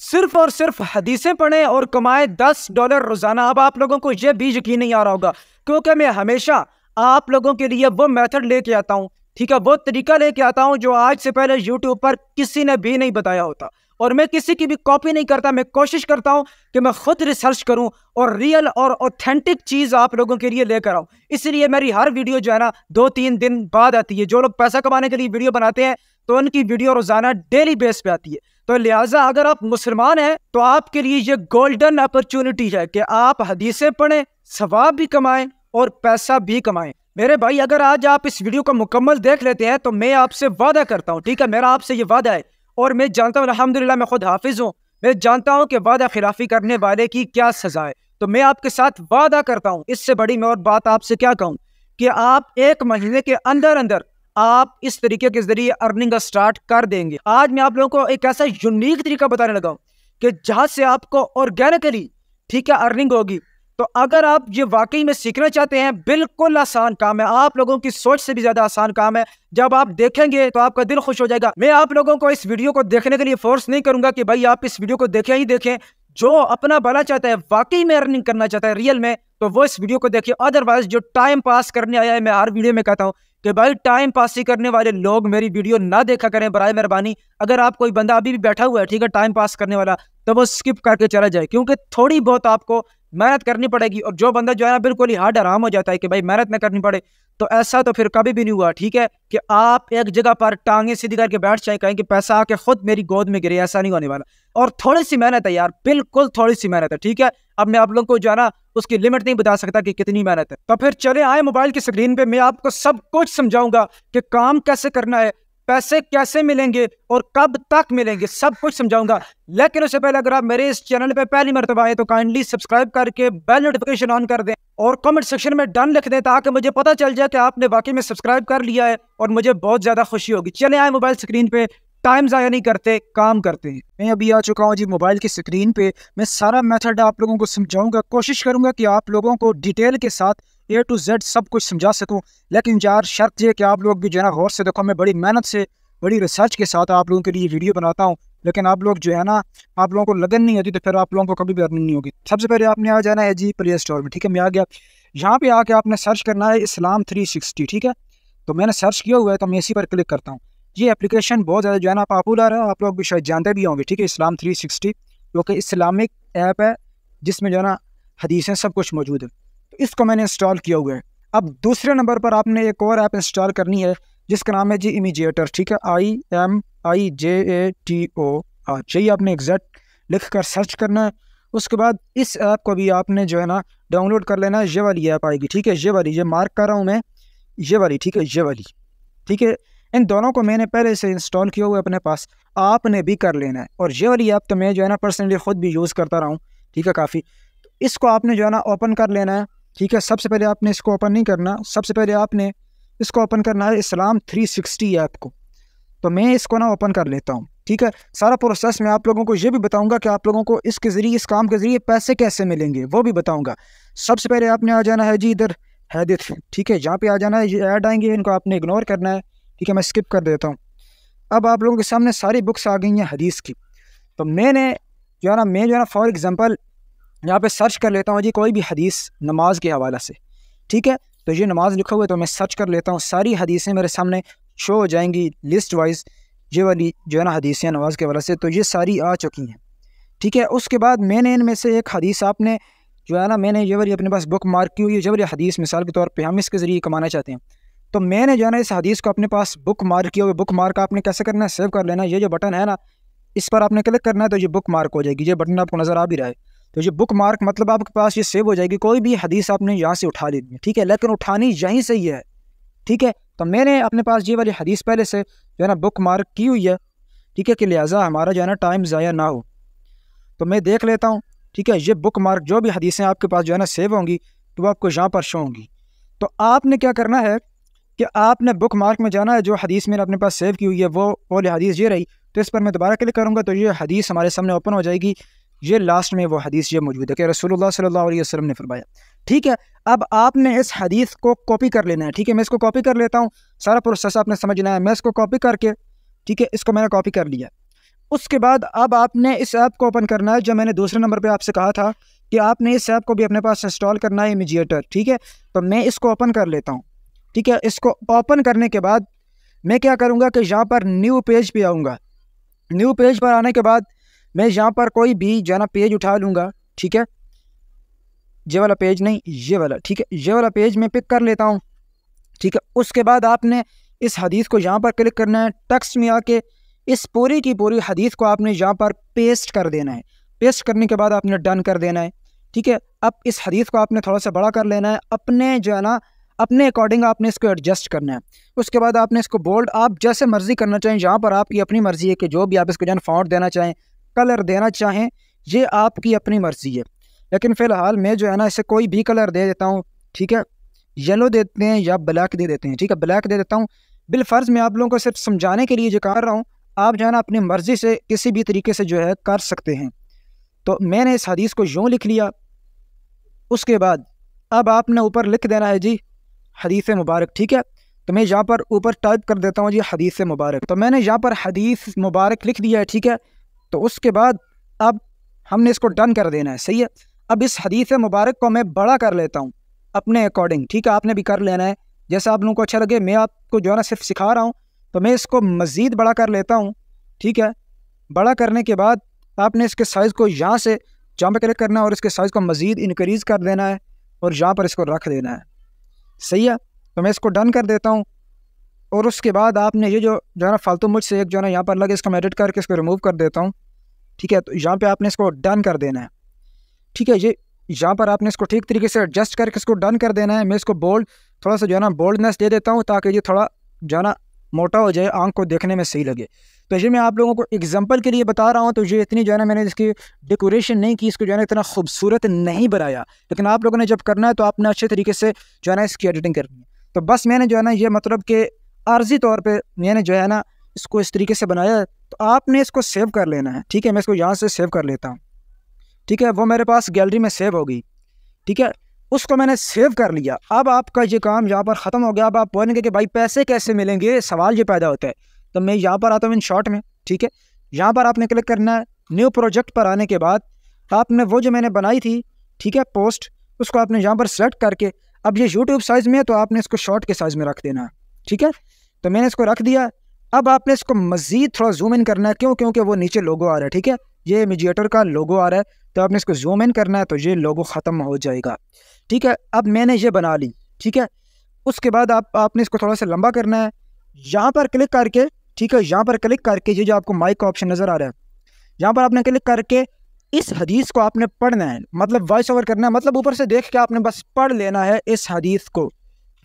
सिर्फ और सिर्फ हदीसें पढ़ें और कमाएं दस डॉलर रोजाना अब आप लोगों को यह भी यकीन नहीं आ रहा होगा क्योंकि मैं हमेशा आप लोगों के लिए वो मेथड लेके आता हूँ ठीक है वो तरीका लेके आता हूँ जो आज से पहले यूट्यूब पर किसी ने भी नहीं बताया होता और मैं किसी की भी कॉपी नहीं करता मैं कोशिश करता हूँ कि मैं खुद रिसर्च करूँ और रियल और ऑथेंटिक चीज़ आप लोगों के लिए लेकर आऊँ इसलिए मेरी हर वीडियो जो है ना दो तीन दिन बाद आती है जो लोग पैसा कमाने के लिए वीडियो बनाते हैं तो उनकी वीडियो रोज़ाना डेली बेस पे आती है तो लिहाजा अगर आप मुसलमान हैं तो आपके लिए ये गोल्डन अपॉर्चुनिटी है कि आप हदीसें पढ़ें सवाब भी कमाएं और पैसा भी कमाएं मेरे भाई अगर आज आप इस वीडियो को मुकम्मल देख लेते हैं तो मैं आपसे वादा करता हूँ ठीक है मेरा आपसे ये वादा है और मैं जानता हूँ अलहमदिल्ला मैं खुद हाफिज़ हूँ मैं जानता हूँ कि वादा खिलाफी करने वाले की क्या सज़ा है तो मैं आपके साथ वादा करता हूँ इससे बड़ी मैं और बात आपसे क्या कहूँ कि आप एक महीने के अंदर अंदर आप इस तरीके के जरिए अर्निंग स्टार्ट कर देंगे आज मैं आप लोगों को एक ऐसा यूनिक तरीका बताने लगा हूँ कि जहाँ से आपको ऑर्गेनिकली ठीक है अर्निंग होगी तो अगर आप ये वाकई में सीखना चाहते हैं बिल्कुल आसान काम है आप लोगों की सोच से भी ज्यादा आसान काम है जब आप देखेंगे तो आपका दिल खुश हो जाएगा मैं आप लोगों को इस वीडियो को देखने के लिए फोर्स नहीं करूंगा कि भाई आप इस वीडियो को देखें ही देखें जो अपना भला चाहता है वाकई में अर्निंग करना चाहता है रियल में तो वो इस वीडियो को देखिए अदरवाइज जो टाइम पास करने आया है मैं हर वीडियो में कहता हूँ कि भाई टाइम पास ही करने वाले लोग मेरी वीडियो ना देखा करें बर मेहरबानी अगर आप कोई बंदा अभी भी बैठा हुआ है ठीक है टाइम पास करने वाला तो वो स्किप करके चला जाए क्योंकि थोड़ी बहुत आपको मेहनत करनी पड़ेगी और जो बंदा जो है ना बिल्कुल ही हार्ड आराम हो जाता है कि भाई मेहनत ना करनी पड़े तो ऐसा तो फिर कभी भी नहीं हुआ ठीक है कि आप एक जगह पर टांगे सीधी करके बैठ जाए कहें कि पैसा आके खुद मेरी गोद में गिरे ऐसा नहीं होने वाला और थोड़ी सी मेहनत है यार बिल्कुल थोड़ी सी मेहनत है ठीक है अब मैं आप लोगों को जाना उसकी लिमिट नहीं बता सकता कि कितनी मेहनत है तो फिर चले आए मोबाइल की स्क्रीन पे मैं आपको सब कुछ समझाऊंगा कि काम कैसे करना है पैसे कैसे मिलेंगे और कब तक मिलेंगे सब कुछ समझाऊंगा लेकिन उससे पहले अगर आप मेरे इस चैनल पे पहली मरतबा आए तो काइंडली सब्सक्राइब करके बेल नोटिफिकेशन ऑन कर दें और कमेंट सेक्शन में डन लिख दें ताकि मुझे पता चल जाए कि आपने वाकई में सब्सक्राइब कर लिया है और मुझे बहुत ज़्यादा खुशी होगी चले आए मोबाइल स्क्रीन पे टाइम ज़ाया नहीं करते काम करते हैं मैं अभी आ चुका हूँ जी मोबाइल की स्क्रीन पे मैं सारा मेथड आप लोगों को समझाऊंगा कोशिश करूंगा कि आप लोगों को डिटेल के साथ ए टू जेड सब कुछ समझा सकूं लेकिन यार शर्त यह कि आप लोग भी जो है ना गौर से देखो मैं बड़ी मेहनत से बड़ी रिसर्च के साथ आप लोगों के लिए वीडियो बनाता हूँ लेकिन आप लोग जो है ना आप लोगों को लगन नहीं होती तो फिर आप लोगों को कभी भी अर्निंग नहीं होगी सबसे पहले आपने आ जाना है जी प्ले स्टोर में ठीक है मैं आ गया यहाँ पर आके आपने सर्च करना है इस्लाम थ्री ठीक है तो मैंने सर्च किया हुआ है तो मैं इसी पर क्लिक करता हूँ ये एप्लीकेशन बहुत ज़्यादा जो है ना पॉपुलर है आप लोग भी शायद जानते भी होंगे ठीक है इस्लाम थ्री सिक्सटी जो कि इस्लामिक ऐप है जिसमें जो है ना हदीसें सब कुछ मौजूद है तो इसको मैंने इंस्टॉल किया हुआ है अब दूसरे नंबर पर आपने एक और ऐप इंस्टॉल करनी है जिसका नाम है जी इमीजिएटर ठीक है I M I J A T O R यही आपने एग्जैक्ट लिख कर सर्च करना है उसके बाद इस ऐप को भी आपने जो है ना डाउनलोड कर लेना है ये वाली ऐप आएगी ठीक है ये वाली ये मार्क कर रहा हूँ मैं ये वाली ठीक है ये वाली ठीक है इन दोनों को मैंने पहले से इंस्टॉल किए हुए अपने पास आपने भी कर लेना है और ये वाली ऐप तो मैं जो है ना पर्सनली ख़ुद भी यूज़ करता रहा हूँ ठीक है काफ़ी तो इसको आपने जो है ना ओपन कर लेना है ठीक है सबसे पहले आपने इसको ओपन नहीं करना सबसे पहले आपने इसको ओपन करना है इस्लाम 360 ऐप को तो मैं इसको ना ओपन कर लेता हूँ ठीक है सारा प्रोसेस मैं आप लोगों को ये भी बताऊँगा कि आप लोगों को इसके ज़रिए इस काम के ज़रिए पैसे कैसे मिलेंगे वो भी बताऊँगा सबसे पहले आपने आ जाना है जी इधर हैदित ठीक है जहाँ पे आ जाना है ये ऐड आएंगे इनको आपने इग्नोर करना है ठीक है मैं स्किप कर देता हूँ अब आप लोगों के सामने सारी बुक्स आ गई हैं हदीस की तो मैंने जो है ना मैं जो है ना फॉर एग्ज़ाम्पल यहाँ पे सर्च कर लेता हूँ जी कोई भी हदीस नमाज़ के हवाले से ठीक है तो ये नमाज़ लिखा हुआ है तो मैं सर्च कर लेता हूँ सारी हदीसें मेरे सामने शो हो जाएंगी लिस्ट वाइज ये वाली जो है ना हदीसें नमाज के हवाले से तो ये सारी आ चुकी हैं ठीक है उसके बाद मैंने इनमें से एक हदीस आपने जो है ना मैंने ये वाली अपने पास बुक मार्क की हुई है जब वाली हदीस मिसाल के तौर पर हम इसके ज़रिए कमाना चाहते हैं तो मैंने जो है ना इस हदीस को अपने पास बुक मार्क किया हुआ बुक मार्क आपने कैसे करना है सेव कर लेना ये जो बटन है ना इस पर आपने क्लिक करना है तो ये बुक मार्क हो जाएगी ये बटन आपको नज़र आ भी रहा है तो ये बुक मार्क मतलब आपके पास ये सेव हो जाएगी कोई भी हदीस आपने यहाँ से उठा लेनी है ठीक है लेकिन उठानी यहीं से ही है ठीक है तो मैंने अपने पास ये वाली हदीस पहले से जो है ना बुक मार्क की हुई है ठीक है कि लिहाजा हमारा जो है ना टाइम ज़ाया ना हो तो मैं देख लेता हूँ ठीक है ये बुक मार्क जो भी हदीसें आपके पास जो है ना सेव होंगी तो वो आपको यहाँ पर शो होंगी तो आपने क्या करना है कि आपने बुक मार्क में जाना है जो हदीस मैंने अपने पास सेव की हुई है वो वाली हदीस ये रही तो इस पर मैं दोबारा क्लिक करूँगा तो ये हदीस हमारे सामने ओपन हो जाएगी ये लास्ट में वो हदीस ये मौजूद है कि रसोल्ला सल्ला वसलम ने फरमाया ठीक है अब आपने इस हदीस को कॉपी कर लेना है ठीक है मैं इसको कॉपी कर लेता हूँ सारा प्रोसेस आपने समझना है मैं इसको कॉपी करके ठीक है इसको मैंने कॉपी कर लिया उसके बाद अब आपने इस ऐप को ओपन करना है जब मैंने दूसरे नंबर पर आपसे कहा था कि आपने इस ऐप को भी अपने पास इंस्टॉल करना है इमीजिएटर ठीक है तो मैं इसको ओपन कर लेता हूँ ठीक है इसको ओपन करने के बाद मैं क्या करूँगा कि यहाँ पर न्यू पेज पर आऊँगा न्यू पेज पर आने के बाद मैं यहाँ पर कोई भी जो है ना पेज उठा लूँगा ठीक है ये वाला पेज नहीं ये वाला ठीक है ये वाला पेज मैं पिक कर लेता हूँ ठीक है उसके बाद आपने इस हदीस को यहाँ पर क्लिक करना है टेक्स्ट में आके इस पूरी की पूरी हदीस को आपने यहाँ पर पेस्ट कर देना है पेस्ट करने के बाद आपने डन कर देना है ठीक है अब इस हदीस को आपने थोड़ा सा बड़ा कर लेना है अपने जो है ना अपने अकॉर्डिंग आपने इसको एडजस्ट करना है उसके बाद आपने इसको बोल्ड आप जैसे मर्ज़ी करना चाहें यहाँ पर आपकी अपनी मर्ज़ी है कि जो भी आप इसको जान फॉन्ट देना चाहें कलर देना चाहें ये आपकी अपनी मर्ज़ी है लेकिन फ़िलहाल मैं जो है ना इसे कोई भी कलर दे देता हूँ ठीक है येलो देते हैं या ब्लैक दे देते हैं ठीक है ब्लैक दे देता हूँ बिलफ़र्ज़ मैं आप लोगों को सिर्फ समझाने के लिए जो कर रहा हूँ आप जो है ना अपनी मर्ज़ी से किसी भी तरीके से जो है कर सकते हैं तो मैंने इस हदीस को यूँ लिख लिया उसके बाद अब आपने ऊपर लिख देना है जी हदीस मुबारक ठीक है तो मैं यहाँ पर ऊपर टाइप कर देता हूँ जी हदीस मुबारक तो मैंने यहाँ पर हदीस मुबारक लिख दिया है ठीक है तो उसके बाद अब हमने इसको डन कर देना है सही है अब इस हदीस मुबारक को मैं बड़ा कर लेता हूँ अपने अकॉर्डिंग ठीक है आपने भी कर लेना है जैसा आप लोगों को अच्छा लगे मैं आपको जो है ना सिर्फ सिखा रहा हूँ तो मैं इसको मज़ीद बड़ा कर लेता हूँ ठीक है बड़ा करने के बाद आपने इसके साइज़ को यहाँ से जहाँ पर कलेक्ट करना है और इसके साइज़ को मज़ीद इनक्रीज़ कर देना है और यहाँ पर इसको रख देना है सही है तो मैं इसको डन कर देता हूँ और उसके बाद आपने ये जो जो है ना फालतू मुझसे एक जो है ना यहाँ पर लगे इसको मैं एडिट करके इसको रिमूव कर देता हूँ ठीक है तो यहाँ पे आपने इसको डन कर देना है ठीक है ये यहाँ पर आपने इसको ठीक तरीके से एडजस्ट करके इसको डन कर देना है मैं इसको बोल्ड थोड़ा सा जो है ना बोल्डनेस दे देता हूँ ताकि ये थोड़ा जो है ना मोटा हो जाए आँख को देखने में सही लगे तो ये मैं आप लोगों को एग्जांपल के लिए बता रहा हूँ तो ये इतनी जो है ना मैंने इसकी डेकोरेशन नहीं की इसको जो है ना इतना खूबसूरत नहीं बनाया लेकिन आप लोगों ने जब करना है तो आपने अच्छे तरीके से जो है ना इसकी एडिटिंग करनी है तो बस मैंने जो है ना ये मतलब कि आर्जी तौर पर मैंने जो है ना इसको इस तरीके से बनाया तो आपने इसको सेव कर लेना है ठीक है मैं इसको यहाँ से सेव कर लेता हूँ ठीक है वो मेरे पास गैलरी में सेव होगी ठीक है उसको मैंने सेव कर लिया अब आपका ये काम यहाँ पर ख़त्म हो गया अब आप बोलेंगे कि भाई पैसे कैसे मिलेंगे सवाल ये पैदा होता है तो मैं यहाँ पर आता हूँ इन शॉर्ट में ठीक है यहाँ पर आपने क्लिक करना है न्यू प्रोजेक्ट पर आने के बाद आपने वो जो मैंने बनाई थी ठीक है पोस्ट उसको आपने यहाँ पर सेलेक्ट करके अब ये यूट्यूब साइज़ में है तो आपने इसको शॉर्ट के साइज़ में रख देना है ठीक है तो मैंने इसको रख दिया अब आपने इसको मज़ीद थोड़ा जूम इन करना है क्यों क्योंकि वो नीचे लोगो आ रहा है ठीक है ये इमिजिएटर का लोगो आ रहा है तो आपने इसको जूम इन करना है तो ये लोगो ख़त्म हो जाएगा ठीक है अब मैंने ये बना ली ठीक है उसके बाद आप आपने इसको थोड़ा सा लंबा करना है यहाँ पर क्लिक करके ठीक है यहाँ पर क्लिक करके ये जो आपको माइक का ऑप्शन नज़र आ रहा है यहाँ पर आपने क्लिक करके इस हदीस को आपने पढ़ना है मतलब वॉइस ओवर करना है मतलब ऊपर से देख के आपने बस पढ़ लेना है इस हदीस को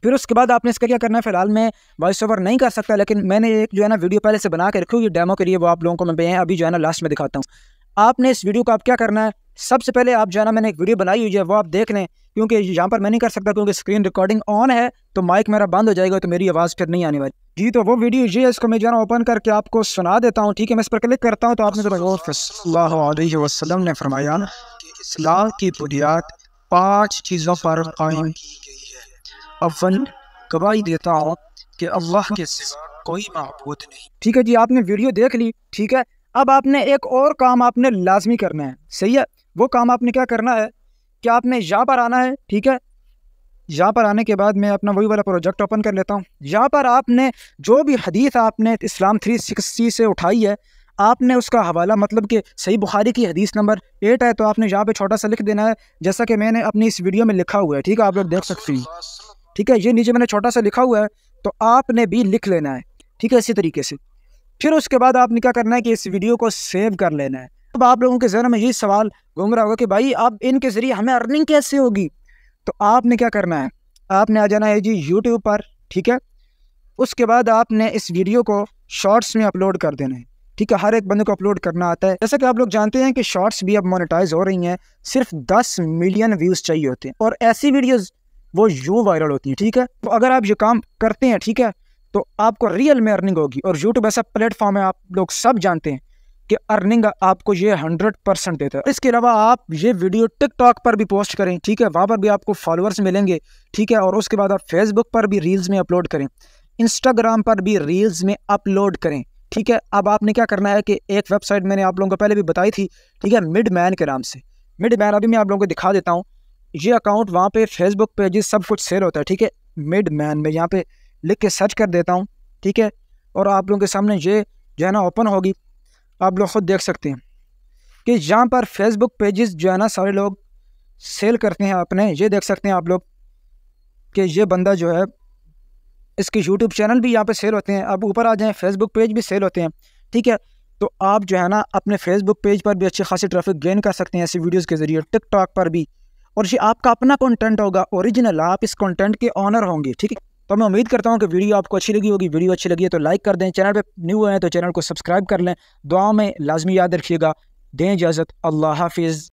फिर उसके बाद आपने इसका क्या करना है फिलहाल मैं वॉइस ओवर नहीं कर सकता लेकिन मैंने एक जो है ना वीडियो पहले से बना के रखी हुई डेमो के लिए वो आप लोगों को मैं अभी जो है ना लास्ट में दिखाता हूँ आपने इस वीडियो को आप क्या करना है सबसे पहले आप जो है ना मैंने एक वीडियो बनाई हुई है वो आप देख लें क्योंकि यहाँ पर मैं नहीं कर सकता क्योंकि स्क्रीन रिकॉर्डिंग ऑन है तो माइक मेरा बंद हो जाएगा तो मेरी आवाज़ फिर नहीं आने वाली जी तो वो वीडियो ये इसको मैं जो है ना ओपन करके आपको सुना देता हूँ ठीक है मैं इस पर क्लिक करता हूँ तो आपने वसलम ने फरमाया इस्लाम की बुनियाद पाँच चीज़ों पर अव्वल गवाही देता हूँ कि अल्लाह के कोई महबूद नहीं ठीक है जी आपने वीडियो देख ली ठीक है अब आपने एक और काम आपने लाजमी करना है सही है वो काम आपने क्या करना है कि आपने यहाँ पर आना है ठीक है यहाँ पर आने के बाद मैं अपना वही वाला प्रोजेक्ट ओपन कर लेता हूँ यहाँ पर आपने जो भी हदीस आपने इस्लाम 360 से उठाई है आपने उसका हवाला मतलब कि सही बुखारी की हदीस नंबर एट है तो आपने यहाँ पे छोटा सा लिख देना है जैसा कि मैंने अपनी इस वीडियो में लिखा हुआ है ठीक है आप लोग देख सकते हैं ठीक है ये नीचे मैंने छोटा सा लिखा हुआ है तो आपने भी लिख लेना है ठीक है इसी तरीके से फिर उसके बाद आपने क्या करना है कि इस वीडियो को सेव कर लेना है अब आप लोगों के जहन में यही सवाल घूम रहा होगा कि भाई आप इनके ज़रिए हमें अर्निंग कैसे होगी तो आपने क्या करना है आपने आ जाना है जी यूट्यूब पर ठीक है उसके बाद आपने इस वीडियो को शॉर्ट्स में अपलोड कर देना है ठीक है हर एक बंदे को अपलोड करना आता है जैसा कि आप लोग जानते हैं कि शॉर्ट्स भी अब मोनेटाइज हो रही हैं सिर्फ 10 मिलियन व्यूज़ चाहिए होते हैं और ऐसी वीडियोस वो यूँ वायरल होती है ठीक है तो अगर आप ये काम करते हैं ठीक है तो आपको रियल में अर्निंग होगी और यूट्यूब ऐसा प्लेटफॉर्म है आप लोग सब जानते हैं कि अर्निंग आपको ये हंड्रेड परसेंट देता है इसके अलावा आप ये वीडियो टिकटॉक पर भी पोस्ट करें ठीक है वहाँ पर भी आपको फॉलोअर्स मिलेंगे ठीक है और उसके बाद आप फेसबुक पर भी रील्स में अपलोड करें इंस्टाग्राम पर भी रील्स में अपलोड करें ठीक है अब आपने क्या करना है कि एक वेबसाइट मैंने आप लोगों को पहले भी बताई थी ठीक है मिड मैन के नाम से मिड मैन अभी मैं आप लोगों को दिखा देता हूँ ये अकाउंट वहाँ पे फेसबुक पेजेस सब कुछ सेल होता है ठीक है मिड मैन में यहाँ पे लिख के सर्च कर देता हूँ ठीक है और आप लोगों के सामने ये जो है ना ओपन होगी आप लोग खुद देख सकते हैं कि यहाँ पर फेसबुक पेजेस जो है ना सारे लोग सेल करते हैं अपने ये देख सकते हैं आप लोग कि ये बंदा जो है इसके यूट्यूब चैनल भी यहाँ पे सेल होते हैं अब ऊपर आ जाएँ फेसबुक पेज भी सेल होते हैं ठीक है तो आप जो है ना अपने फेसबुक पेज पर भी अच्छी खासी ट्रैफिक गेन कर सकते हैं ऐसी वीडियोज़ के ज़रिए टिकटॉक पर भी और ये आपका अपना कंटेंट होगा ओरिजिनल आप इस कंटेंट के ऑनर होंगे ठीक है तो मैं उम्मीद करता हूँ कि वीडियो आपको अच्छी लगी होगी वीडियो अच्छी लगी है तो लाइक कर दें चैनल पे न्यू हैं तो चैनल को सब्सक्राइब कर लें दुआ में लाजमी याद रखिएगा दें इजाज़त अल्लाह हाफिज़